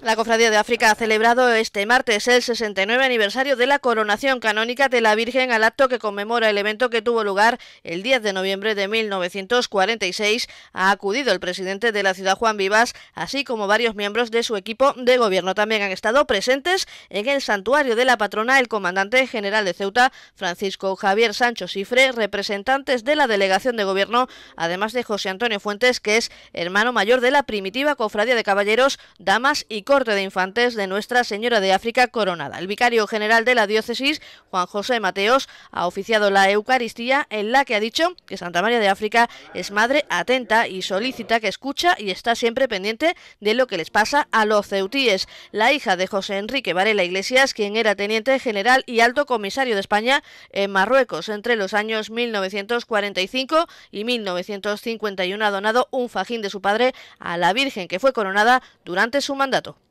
La Cofradía de África ha celebrado este martes el 69 aniversario de la coronación canónica de la Virgen al acto que conmemora el evento que tuvo lugar el 10 de noviembre de 1946. Ha acudido el presidente de la ciudad, Juan Vivas, así como varios miembros de su equipo de gobierno. También han estado presentes en el santuario de la patrona el comandante general de Ceuta, Francisco Javier Sancho Cifre, representantes de la delegación de gobierno, además de José Antonio Fuentes, que es hermano mayor de la primitiva Cofradía de Caballeros, Damas y de Infantes de Nuestra Señora de África Coronada. El vicario general de la diócesis, Juan José Mateos, ha oficiado la Eucaristía en la que ha dicho que Santa María de África es madre atenta y solicita que escucha y está siempre pendiente de lo que les pasa a los ceutíes. La hija de José Enrique Varela Iglesias, quien era teniente general y alto comisario de España en Marruecos entre los años 1945 y 1951, ha donado un fajín de su padre a la Virgen que fue coronada durante su mandato.